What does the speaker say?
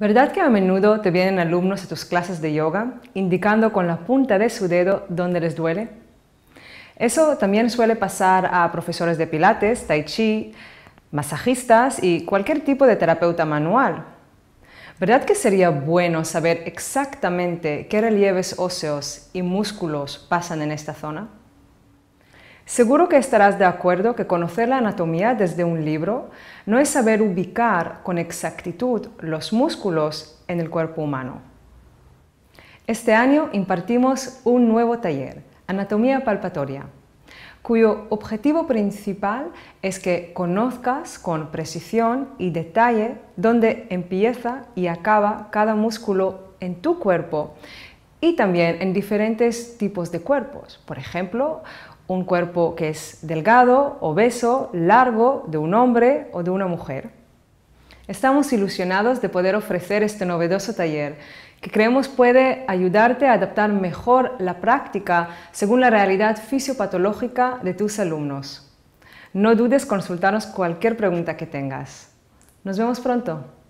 ¿Verdad que a menudo te vienen alumnos a tus clases de yoga indicando con la punta de su dedo dónde les duele? Eso también suele pasar a profesores de pilates, tai chi, masajistas y cualquier tipo de terapeuta manual. ¿Verdad que sería bueno saber exactamente qué relieves óseos y músculos pasan en esta zona? Seguro que estarás de acuerdo que conocer la anatomía desde un libro no es saber ubicar con exactitud los músculos en el cuerpo humano. Este año impartimos un nuevo taller, Anatomía Palpatoria, cuyo objetivo principal es que conozcas con precisión y detalle dónde empieza y acaba cada músculo en tu cuerpo y también en diferentes tipos de cuerpos. Por ejemplo, un cuerpo que es delgado, obeso, largo, de un hombre o de una mujer. Estamos ilusionados de poder ofrecer este novedoso taller que creemos puede ayudarte a adaptar mejor la práctica según la realidad fisiopatológica de tus alumnos. No dudes consultarnos cualquier pregunta que tengas. Nos vemos pronto.